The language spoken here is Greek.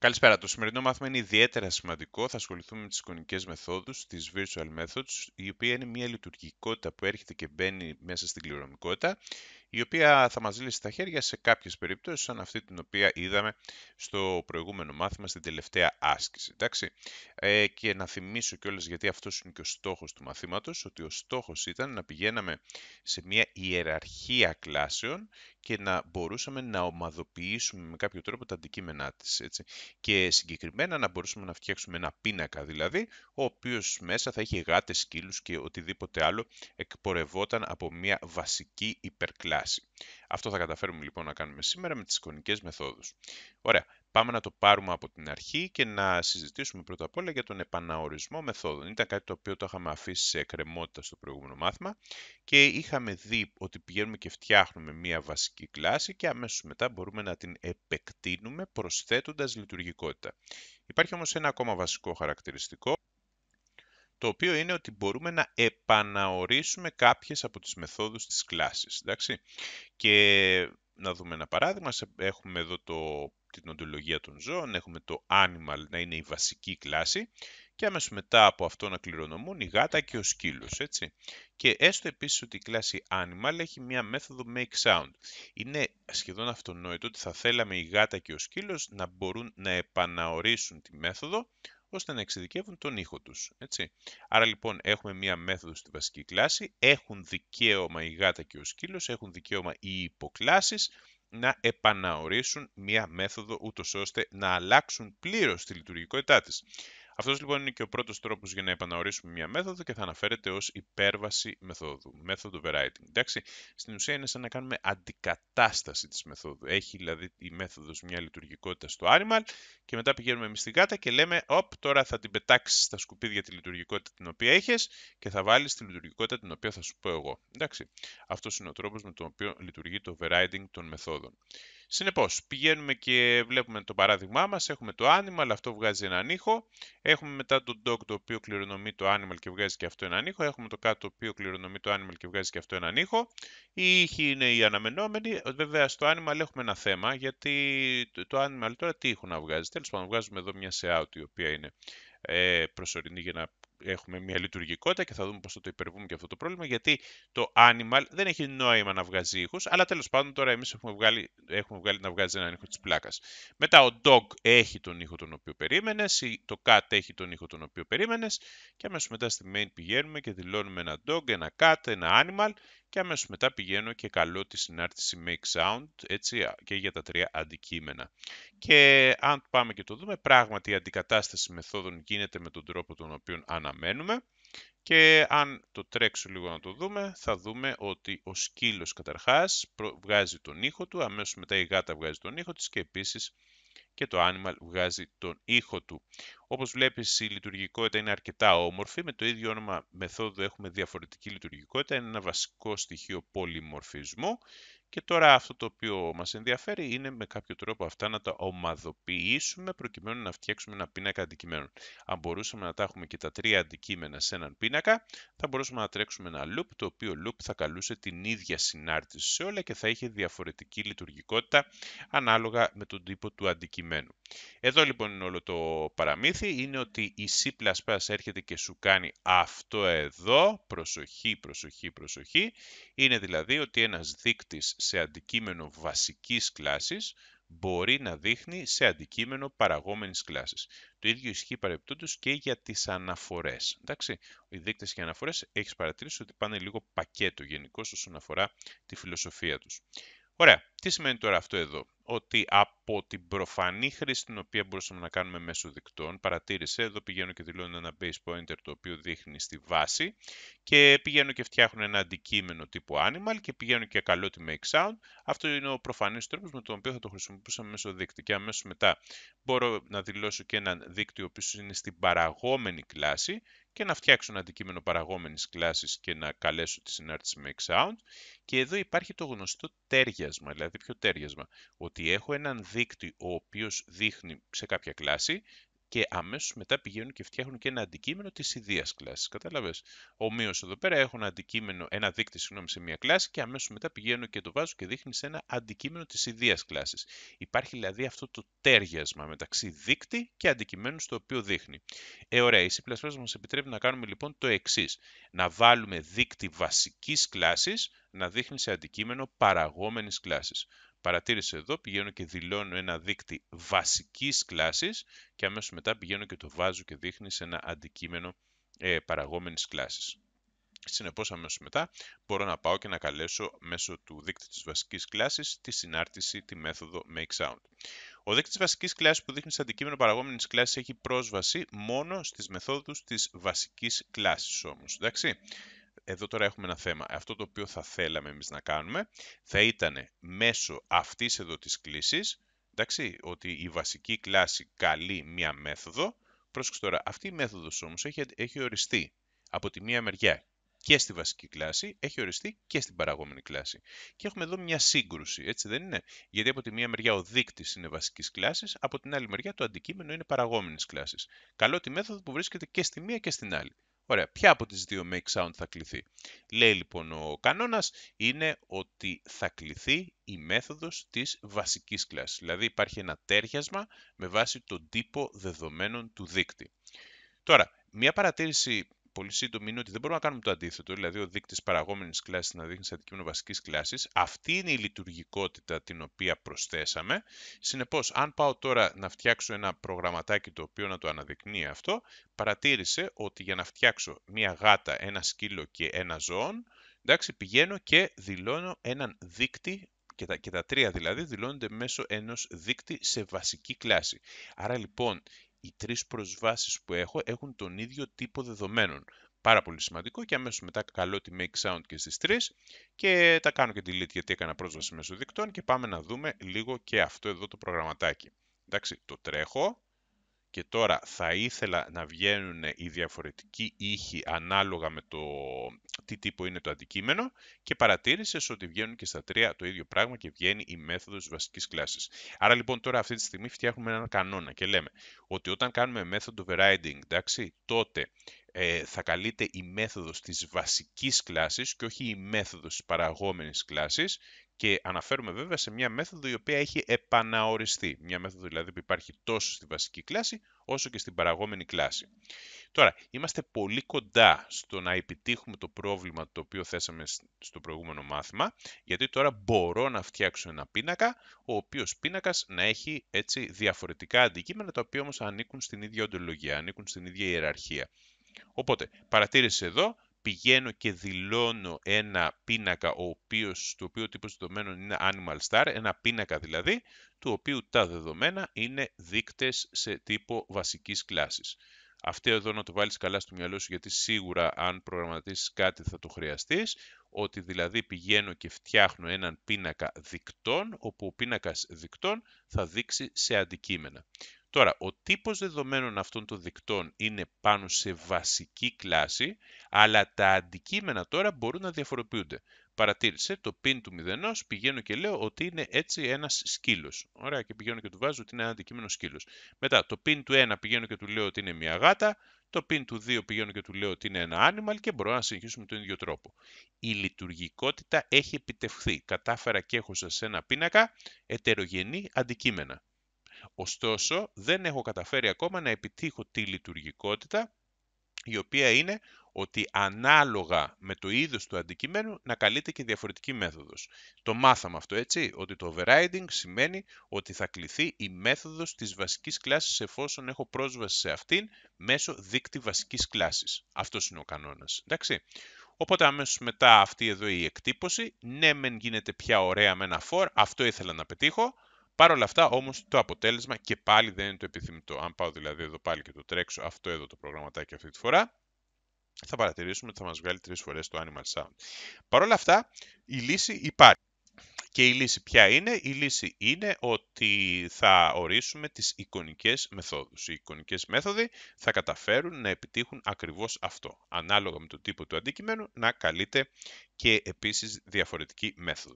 Καλησπέρα. Το σημερινό μάθημα είναι ιδιαίτερα σημαντικό. Θα ασχοληθούμε με τις εικονικές μεθόδους, τις virtual methods, η οποία είναι μια λειτουργικότητα που έρχεται και μπαίνει μέσα στην κληρονομικότητα η οποία θα μας λύσει τα χέρια σε κάποιες περιπτώσεις σαν αυτή την οποία είδαμε στο προηγούμενο μάθημα στην τελευταία άσκηση. Ε, και να θυμίσω κιόλας γιατί αυτός είναι και ο στόχος του μαθήματος, ότι ο στόχος ήταν να πηγαίναμε σε μια ιεραρχία κλάσεων και να μπορούσαμε να ομαδοποιήσουμε με κάποιο τρόπο τα αντικείμενά της. Και συγκεκριμένα να μπορούσαμε να φτιάξουμε ένα πίνακα δηλαδή, ο οποίος μέσα θα είχε γάτες, σκύλους και οτιδήποτε άλλο εκπορευόταν από μια βασική υπερκλάση. Αυτό θα καταφέρουμε λοιπόν να κάνουμε σήμερα με τις εικονικές μεθόδους. Ωραία, πάμε να το πάρουμε από την αρχή και να συζητήσουμε πρώτα απ' όλα για τον επαναορισμό μεθόδων. Ήταν κάτι το οποίο το είχαμε αφήσει σε εκκρεμότητα στο προηγούμενο μάθημα και είχαμε δει ότι πηγαίνουμε και φτιάχνουμε μία βασική κλάση και αμέσως μετά μπορούμε να την επεκτείνουμε προσθέτοντας λειτουργικότητα. Υπάρχει όμως ένα ακόμα βασικό χαρακτηριστικό το οποίο είναι ότι μπορούμε να επαναορίσουμε κάποιες από τις μεθόδους της κλάσης. Εντάξει? Και να δούμε ένα παράδειγμα, έχουμε εδώ το, την οντολογία των ζώων, έχουμε το animal να είναι η βασική κλάση και αμέσως μετά από αυτό να κληρονομούν η γάτα και ο σκύλος, έτσι. Και έστω επίσης ότι η κλάση animal έχει μία μέθοδο make sound. Είναι σχεδόν αυτονόητο ότι θα θέλαμε η γάτα και ο σκύλος να μπορούν να επαναορίσουν τη μέθοδο ώστε να εξειδικεύουν τον ήχο τους. Έτσι. Άρα λοιπόν έχουμε μία μέθοδο στη βασική κλάση, έχουν δικαίωμα η γάτα και ο σκύλος, έχουν δικαίωμα οι υποκλάσεις να επαναορίσουν μία μέθοδο ούτως ώστε να αλλάξουν πλήρως τη λειτουργικότητά της. Αυτός λοιπόν είναι και ο πρώτος τρόπος για να επαναορίσουμε μια μέθοδο και θα αναφέρεται ως υπέρβαση μεθόδου, method overriding. Εντάξει, στην ουσία είναι σαν να κάνουμε αντικατάσταση της μεθόδου. Έχει δηλαδή η μέθοδος μια λειτουργικότητα στο animal και μετά πηγαίνουμε εμείς στην κάτα και λέμε «Οπ, τώρα θα την πετάξεις στα σκουπίδια τη λειτουργικότητα την οποία έχει και θα βάλεις τη λειτουργικότητα την οποία θα σου πω εγώ». Εντάξει, αυτός είναι ο τρόπος με τον οποίο λειτουργεί το overriding των μεθόδων. Συνεπώς, πηγαίνουμε και βλέπουμε το παράδειγμά μας, έχουμε το animal, αυτό βγάζει έναν ήχο, Έχουμε μετά το dog το οποίο κληρονομεί το animal και βγάζει και αυτό έναν ήχο. Έχουμε το cat το οποίο κληρονομεί το animal και βγάζει και αυτό έναν ήχο. Οι ήχοι είναι οι αναμενόμενοι. Βέβαια στο animal έχουμε ένα θέμα γιατί το animal τώρα τι ήχο να βγάζει. Τέλος πάντων βγάζουμε εδώ μια σε out η οποία είναι ε, προσωρινή για να έχουμε μια λειτουργικότητα και θα δούμε πώς θα το υπερβούμε και αυτό το πρόβλημα, γιατί το Animal δεν έχει νόημα να βγάζει ήχους, αλλά τέλος πάντων τώρα εμείς έχουμε βγάλει, έχουμε βγάλει να βγάζει έναν ήχο της πλάκας. Μετά ο Dog έχει τον ήχο τον οποίο περίμενες, το Cat έχει τον ήχο τον οποίο περίμενες και αμέσως μετά στη main πηγαίνουμε και δηλώνουμε ένα Dog, ένα Cat, ένα Animal και αμέσως μετά πηγαίνω και καλώ τη συνάρτηση Make Sound έτσι, και για τα τρία αντικείμενα. Και αν πάμε και το δούμε, πράγματι η αντικατάσταση μεθόδων γίνεται με τον τρόπο τον οποίο αναμένουμε. Και αν το τρέξω λίγο να το δούμε, θα δούμε ότι ο σκύλος καταρχάς βγάζει τον ήχο του, αμέσως μετά η γάτα βγάζει τον ήχο της και επίσης και το Animal βγάζει τον ήχο του. Όπως βλέπεις η λειτουργικότητα είναι αρκετά όμορφη, με το ίδιο όνομα μεθόδου έχουμε διαφορετική λειτουργικότητα, είναι ένα βασικό στοιχείο πολυμορφισμού και τώρα αυτό το οποίο μας ενδιαφέρει είναι με κάποιο τρόπο αυτά να τα ομαδοποιήσουμε προκειμένου να φτιάξουμε ένα πίνακα αντικειμένων. Αν μπορούσαμε να τα έχουμε και τα τρία αντικείμενα σε έναν πίνακα, θα μπορούσαμε να τρέξουμε ένα loop, το οποίο loop θα καλούσε την ίδια συνάρτηση σε όλα και θα είχε διαφορετική λειτουργικότητα ανάλογα με τον τύπο του αντικειμένου. Εδώ λοιπόν είναι όλο το παραμύθι, είναι ότι η C++ έρχεται και σου κάνει αυτό εδώ, προσοχή, προσοχή, προσοχή, είναι δηλαδή ότι ένας δείκτης σε αντικείμενο βασικής κλάσης μπορεί να δείχνει σε αντικείμενο παραγόμενης κλάσης. Το ίδιο ισχύει παρεπτόντως και για τις αναφορές. Εντάξει, οι δείκτες και οι αναφορές έχεις παρατηρήσει ότι πάνε λίγο πακέτο γενικώς όσον αφορά τη φιλοσοφία τους. Ωραία, τι σημαίνει τώρα αυτό εδώ ότι από την προφανή χρήση την οποία μπορούσαμε να κάνουμε μέσω δικτών, παρατήρησε, εδώ πηγαίνω και δηλώνω ένα base pointer το οποίο δείχνει στη βάση και πηγαίνω και φτιάχνω ένα αντικείμενο τύπου animal και πηγαίνω και καλώ τη make sound. Αυτό είναι ο προφανής τρόπος με τον οποίο θα το χρησιμοποιούσαμε μέσω δίκτυ. και αμέσως μετά μπορώ να δηλώσω και ένα δίκτυο ο είναι στην παραγόμενη κλάση και να φτιάξω ένα αντικείμενο παραγόμενης κλάσης και να καλέσω τη συνάρτηση με Xound. Και εδώ υπάρχει το γνωστό τέριασμα, δηλαδή ποιο τέριασμα, ότι έχω έναν δείκτη ο οποίος δείχνει σε κάποια κλάση και αμέσως μετά πηγαίνουν και φτιάχνουν και ένα αντικείμενο της ιδίας κλάσης. Κατάλαβες. Ομοίως εδώ πέρα έχω ένα, αντικείμενο, ένα δείκτη συγγνώμη, σε μια κλάση και αμέσως μετά πηγαίνω και το βάζω και δείχνει σε ένα αντικείμενο της ιδίας κλάσης. Υπάρχει δηλαδή αυτό το τέριασμα μεταξύ δείκτη και αντικειμένου στο οποίο δείχνει. Ε, ωραία, η C++ μας επιτρέπει να κάνουμε λοιπόν το εξής. Να βάλουμε δείκτη βασικής κλάσης να δείχνει σε αντικείμενο παραγόμενης κλάσης. Παρατήρησε εδώ, πηγαίνω και δηλώνω ένα δείκτη βασικής κλάσης και αμέσως μετά πηγαίνω και το βάζω και δείχνει σε ένα αντικείμενο ε, παραγόμενης κλάσης. Συνεπώς αμέσως μετά μπορώ να πάω και να καλέσω μέσω του δείκτη της βασικής κλάσης τη συνάρτηση, τη μέθοδο make sound. Ο δείκτης βασικής κλάσης που δείχνει σε αντικείμενο παραγόμενης κλάσης έχει πρόσβαση μόνο στις μεθόδους της βασικής κλάσης. όμως. Εντάξει εδώ τώρα έχουμε ένα θέμα. Αυτό το οποίο θα θέλαμε εμείς να κάνουμε θα ήταν μέσω αυτής εδώ της κλίσης, εντάξει, ότι η βασική κλάση καλεί μία μέθοδο. Πρόσεξε τώρα, αυτή η μέθοδος όμως έχει, έχει οριστεί από τη μία μεριά και στη βασική κλάση, έχει οριστεί και στην παραγόμενη κλάση. Και έχουμε εδώ μια σύγκρουση, έτσι δεν είναι. Γιατί από τη μία μεριά ο δείκτης είναι βασικής κλάσης, από την άλλη μεριά το αντικείμενο είναι παραγόμενης κλάσης. Καλό τη μέθοδο που βρίσκεται και στη μία και στην άλλη. Ωραία, ποια από τις δύο make sound θα κληθεί. Λέει λοιπόν ο κανόνας είναι ότι θα κληθεί η μέθοδος της βασικής κλάσης. Δηλαδή υπάρχει ένα τέριασμα με βάση τον τύπο δεδομένων του δίκτυ. Τώρα, μια παρατήρηση πολύ σύντομη είναι ότι δεν μπορούμε να κάνουμε το αντίθετο, δηλαδή ο δείκτης παραγόμενης κλάση να δείχνει σε αντικείμενο βασικής κλάση. Αυτή είναι η λειτουργικότητα την οποία προσθέσαμε. Συνεπώς, αν πάω τώρα να φτιάξω ένα προγραμματάκι το οποίο να το αναδεικνύει αυτό, παρατήρησε ότι για να φτιάξω μία γάτα, ένα σκύλο και ένα ζώον, εντάξει, πηγαίνω και δηλώνω έναν δείκτη και τα, και τα τρία δηλαδή δηλώνονται μέσω ενός δείκτη σε βασική κλάση. Άρα λοιπόν οι τρεις προσβάσεις που έχω έχουν τον ίδιο τύπο δεδομένων. Πάρα πολύ σημαντικό και αμέσως μετά καλώ τη make sound και στις τρεις. και τα κάνω και delete γιατί έκανα πρόσβαση μέσω δικτών και πάμε να δούμε λίγο και αυτό εδώ το προγραμματάκι. Εντάξει, το τρέχω, και τώρα θα ήθελα να βγαίνουν οι διαφορετικοί ήχοι ανάλογα με το τι τύπο είναι το αντικείμενο και παρατήρησες ότι βγαίνουν και στα τρία το ίδιο πράγμα και βγαίνει η μέθοδος της βασικής κλάσης. Άρα λοιπόν τώρα αυτή τη στιγμή φτιάχνουμε έναν κανόνα και λέμε ότι όταν κάνουμε μέθοδο overriding, εντάξει, τότε ε, θα καλείται η μέθοδος της βασικής κλάσης και όχι η μέθοδος της παραγόμενης κλάσης και αναφέρουμε βέβαια σε μια μέθοδο η οποία έχει επαναοριστεί. Μια μέθοδο δηλαδή που υπάρχει τόσο στη βασική κλάση όσο και στην παραγόμενη κλάση. Τώρα, είμαστε πολύ κοντά στο να επιτύχουμε το πρόβλημα το οποίο θέσαμε στο προηγούμενο μάθημα, γιατί τώρα μπορώ να φτιάξω ένα πίνακα, ο οποίος πίνακας να έχει έτσι διαφορετικά αντικείμενα, τα οποία όμως ανήκουν στην ίδια οντολογία, ανήκουν στην ίδια ιεραρχία. Οπότε, παρατήρηση εδώ, πηγαίνω και δηλώνω ένα πίνακα ο οποίος, το οποίο τύπος δεδομένων είναι Animal Star, ένα πίνακα δηλαδή, του οποίου τα δεδομένα είναι δείκτες σε τύπο βασικής κλάσης. Αυτό εδώ να το βάλεις καλά στο μυαλό σου γιατί σίγουρα αν προγραμματίσεις κάτι θα το χρειαστείς, ότι δηλαδή πηγαίνω και φτιάχνω έναν πίνακα δικτών, όπου ο πίνακας δικτών θα δείξει σε αντικείμενα. Τώρα, ο τύπος δεδομένων αυτών των δικτών είναι πάνω σε βασική κλάση, αλλά τα αντικείμενα τώρα μπορούν να διαφοροποιούνται. Παρατήρησε το πιν του μηδενός, πηγαίνω και λέω ότι είναι έτσι ένας σκύλος. Ωραία, και πηγαίνω και του βάζω ότι είναι ένα αντικείμενο σκύλος. Μετά, το πιν του 1 πηγαίνω και του λέω ότι είναι μια γάτα, το πιν του 2 πηγαίνω και του λέω ότι είναι ένα animal και μπορώ να συνεχίσω με τον ίδιο τρόπο. Η λειτουργικότητα έχει επιτευχθεί. Κατάφερα και έχω σε ένα πίνακα ετερογενή αντικείμενα. Ωστόσο, δεν έχω καταφέρει ακόμα να επιτύχω τη λειτουργικότητα, η οποία είναι ότι ανάλογα με το είδος του αντικειμένου να καλείται και διαφορετική μέθοδος. Το μάθαμε αυτό έτσι, ότι το overriding σημαίνει ότι θα κληθεί η μέθοδος της βασικής κλάσης εφόσον έχω πρόσβαση σε αυτήν μέσω δίκτυ βασικής κλάσης. Αυτός είναι ο κανόνας, εντάξει. Οπότε αμέσως μετά αυτή εδώ η εκτύπωση, ναι μεν γίνεται πια ωραία με ένα for, αυτό ήθελα να πετύχω, Παρ' όλα αυτά όμως το αποτέλεσμα και πάλι δεν είναι το επιθυμητό. Αν πάω δηλαδή εδώ πάλι και το τρέξω αυτό εδώ το προγραμματάκι αυτή τη φορά, θα παρατηρήσουμε ότι θα μας βγάλει τρεις φορές το Animal Sound. Παρ' όλα αυτά η λύση υπάρχει. Και η λύση ποια είναι, η λύση είναι ότι θα ορίσουμε τις εικονικές μεθόδους. Οι εικονικές μέθοδοι θα καταφέρουν να επιτύχουν ακριβώς αυτό. Ανάλογα με το τύπο του αντικειμένου να καλείται και επίσης διαφορετική μέθοδος.